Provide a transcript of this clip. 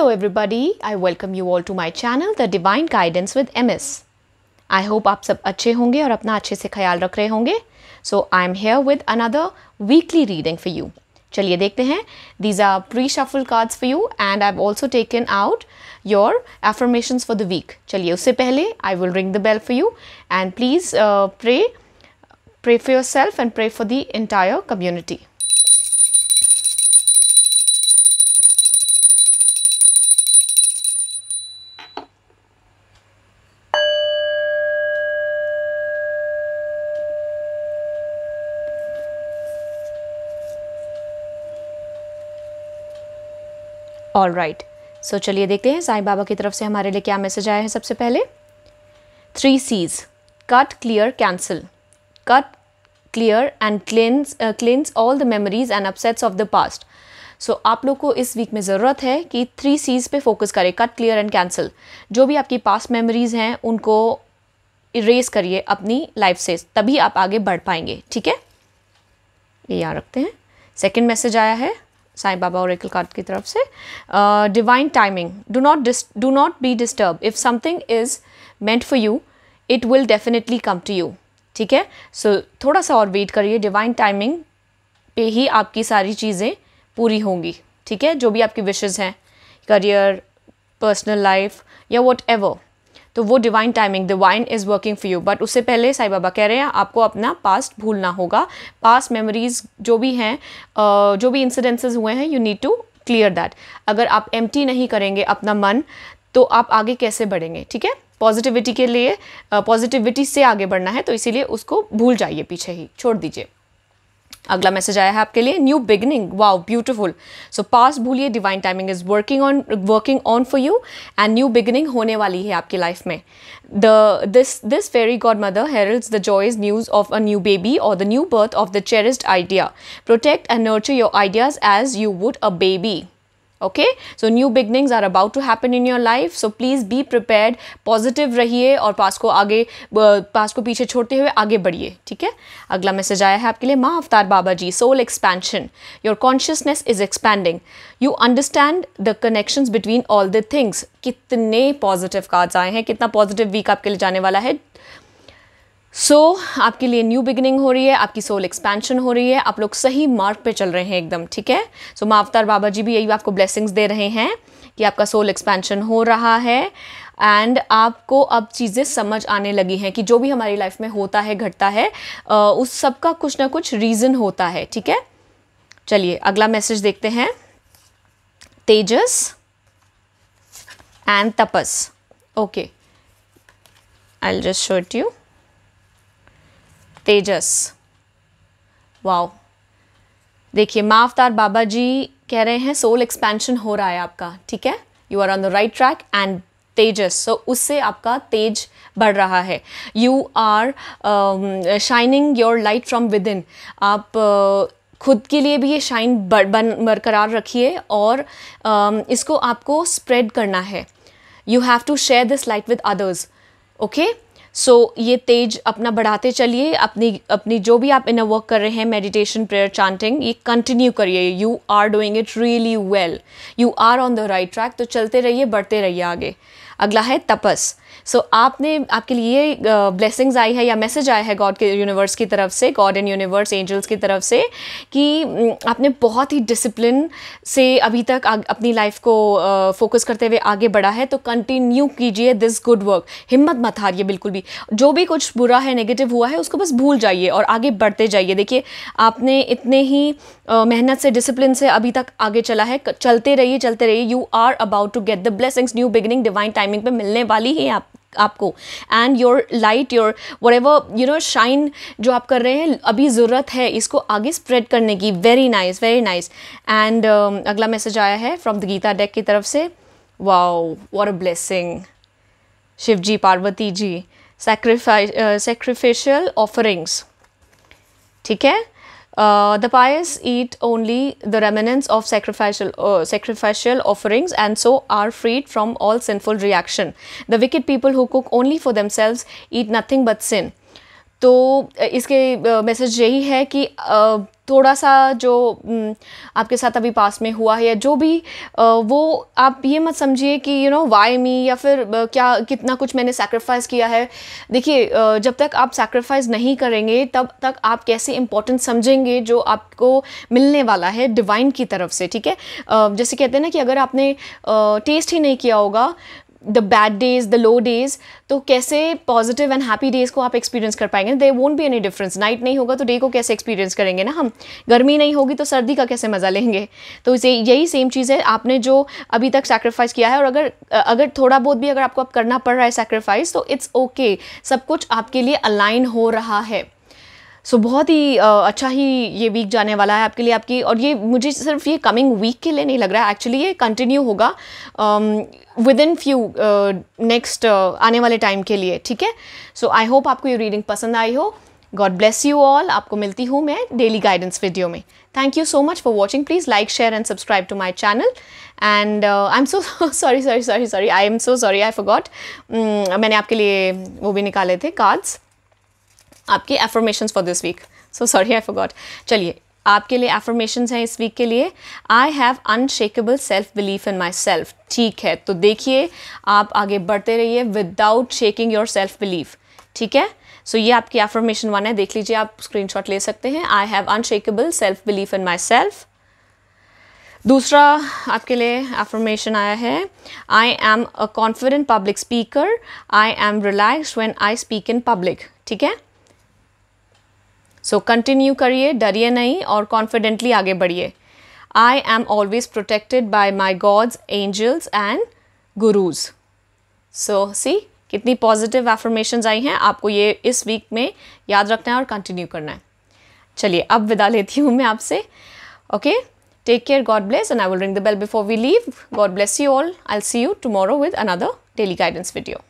Hello everybody, I welcome you all to my channel The Divine Guidance with MS. I hope आप सब अच्छे होंगे और अपना अच्छे से ख्याल रख रहे होंगे so I am here with another weekly reading for you चलिए देखते हैं these are pre shuffle cards for you and I also taken out your affirmation for the week चलिए उससे पहले I will ring the bell for you and please pray pray for yourself and pray for the entire community all right so चलिए देखते हैं साईं बाबा की तरफ से हमारे लिए क्या मैसेज आया है सबसे पहले three Cs cut clear cancel cut clear and cleanse cleanse all the memories and upsets of the past so आप लोग को इस वीक में ज़रूरत है कि थ्री सीज पे फोकस करें कट क्लियर एंड कैंसिल जो भी आपकी पास्ट मेमोरीज हैं उनको इरेज करिए अपनी लाइफ से तभी आप आगे बढ़ पाएंगे ठीक है ये यहाँ रखते हैं सेकेंड मैसेज आया है साईं बाबा और कार्ड की तरफ से divine timing do not do not be disturb if something is meant for you it will definitely come to you ठीक है सो थोड़ा सा और वेट करिए डिवाइन टाइमिंग पे ही आपकी सारी चीज़ें पूरी होंगी ठीक है जो भी आपकी विशेज़ हैं करियर पर्सनल लाइफ या वॉट एवर तो वो divine timing divine is working for you but उससे पहले साई बाबा कह रहे हैं आपको अपना पास्ट भूलना होगा पास्ट मेमोरीज जो भी हैं जो भी इंसिडेंसेस हुए हैं you need to clear that अगर आप एम नहीं करेंगे अपना मन तो आप आगे कैसे बढ़ेंगे ठीक है पॉजिटिविटी के लिए पॉजिटिविटी से आगे बढ़ना है तो इसीलिए उसको भूल जाइए पीछे ही छोड़ दीजिए अगला मैसेज आया है आपके लिए new beginning wow beautiful so past भूलिए divine timing is working on working on for you and new beginning होने वाली है आपकी लाइफ में the this this very god mother heralds the joys news of a new baby और the new birth of the cherished idea protect and nurture your ideas as you would a baby okay so new beginnings are about to happen in your life so please be prepared positive रहिए और पास को आगे पास को पीछे छोड़ते हुए आगे बढ़िए ठीक है अगला मैसेज आया है आपके लिए Maa Avatar Baba ji soul expansion your consciousness is expanding you understand the connection between all the things कितने पॉजिटिव कार्ड्स आए हैं कितना पॉजिटिव वीक आपके लिए जाने वाला है सो so, आपके लिए न्यू बिगिनिंग हो रही है आपकी सोल एक्सपेंशन हो रही है आप लोग सही मार्ग पे चल रहे हैं एकदम ठीक है सो so, माँ अवतार बाबा जी भी यही आपको ब्लेसिंग्स दे रहे हैं कि आपका सोल एक्सपेंशन हो रहा है एंड आपको अब चीज़ें समझ आने लगी हैं कि जो भी हमारी लाइफ में होता है घटता है उस सब का कुछ ना कुछ रीज़न होता है ठीक है चलिए अगला मैसेज देखते हैं Tejas and Tapas okay I just shot you Tejas wow देखिए माँ अवतार बाबा जी कह रहे हैं सोल एक्सपेंशन हो रहा है आपका ठीक है you are on the right track and Tejas so उससे आपका तेज बढ़ रहा है you are shining your light from within आप uh, खुद के लिए भी ये शाइन बन बरकरार रखिए और um, इसको आपको स्प्रेड करना है you have to share this light with others okay so so, ये तेज अपना बढ़ाते चलिए अपनी अपनी जो भी आप इनर वर्क कर रहे हैं मेडिटेशन प्रेयर चांटिंग ये कंटिन्यू करिए you are doing it really well you are on the right track तो चलते रहिए बढ़ते रहिए आगे अगला है तपस सो so, आपने आपके लिए ब्लेसिंग्स आई है या मैसेज आया है गॉड के यूनिवर्स की तरफ से गॉड एंड यूनिवर्स एंजल्स की तरफ से कि आपने बहुत ही डिसिप्लिन से अभी तक अपनी लाइफ को फोकस करते हुए आगे बढ़ा है तो कंटिन्यू कीजिए दिस गुड वर्क हिम्मत मत हारिए बिल्कुल भी जो भी कुछ बुरा है नेगेटिव हुआ है उसको बस भूल जाइए और आगे बढ़ते जाइए देखिए आपने इतने ही मेहनत से डिसिप्लिन से अभी तक आगे चला है चलते रहिए चलते रहिए you are about to get the blessings new beginning divine time timing पे मिलने वाली ही आप आपको and your light your whatever you know shine जो आप कर रहे हैं अभी ज़रूरत है इसको आगे स्प्रेड करने की very nice very nice and अगला मैसेज आया है फ्रॉम द गीता डेक की तरफ से wow what a blessing Shiv ji Parvati ji sacrifice sacrificial offerings ठीक है Uh, the pious eat only the remnants of sacrificial uh, sacrificial offerings and so are freed from all sinful reaction. The wicked people who cook only for themselves eat nothing but sin. तो इसके message यही है कि थोड़ा सा जो आपके साथ अभी पास में हुआ है या जो भी वो आप ये मत समझिए कि यू नो वाई मी या फिर क्या कितना कुछ मैंने सेक्रीफाइस किया है देखिए जब तक आप सेक्रीफाइस नहीं करेंगे तब तक आप कैसे इंपॉर्टेंट समझेंगे जो आपको मिलने वाला है डिवाइन की तरफ से ठीक है जैसे कहते हैं ना कि अगर आपने टेस्ट ही नहीं किया होगा the bad days the low days तो कैसे पॉजिटिव एंड हैप्पी डेज को आप एक्सपीरियंस कर पाएंगे they won't be any difference night नहीं होगा तो डे को कैसे एक्सपीरियंस करेंगे ना हम गर्मी नहीं होगी तो सर्दी का कैसे मज़ा लेंगे तो इसे यही सेम चीज़ है आपने जो अभी तक सेक्रीफाइस किया है और अगर अगर थोड़ा बहुत भी अगर आपको आप करना पड़ रहा है सेक्रीफाइस तो इट्स ओके okay. सब कुछ आपके लिए अलाइन हो रहा है सो so, बहुत ही अच्छा ही ये वीक जाने वाला है आपके लिए आपकी और ये मुझे सिर्फ ये कमिंग वीक के लिए नहीं लग रहा है एक्चुअली ये कंटिन्यू होगा विद इन फ्यू नेक्स्ट आने वाले टाइम के लिए ठीक है सो आई होप आपको ये रीडिंग पसंद आई हो गॉड ब्लेस यू ऑल आपको मिलती हूँ मैं डेली गाइडेंस वीडियो में thank you so much for watching please like share and subscribe to my channel and I am so sorry sorry sorry sorry I am so sorry I for मैंने आपके लिए वो भी निकाले थे cards आपकी affirmation for this week so sorry I forgot चलिए आपके लिए एफर्मेशन हैं इस वीक के लिए I have unshakable self belief in my self ठीक है तो देखिए आप आगे बढ़ते रहिए without shaking your self belief ठीक है सो so, ये आपकी एफर्मेशन वन है देख लीजिए आप स्क्रीनशॉट ले सकते हैं I have unshakable self belief in myself दूसरा आपके लिए एफर्मेशन आया है I am a confident public speaker I am relax when I speak in public ठीक है सो कंटिन्यू करिए डरिए नहीं और कॉन्फिडेंटली आगे बढ़िए I am always protected by my gods angels and gurus so see कितनी पॉजिटिव एफर्मेशन आई हैं आपको ये इस वीक में याद रखना है और कंटिन्यू करना है चलिए अब विदा लेती हूँ मैं आपसे okay take care God bless and I will ring the bell before we leave God bless you all I see you tomorrow with another daily guidance video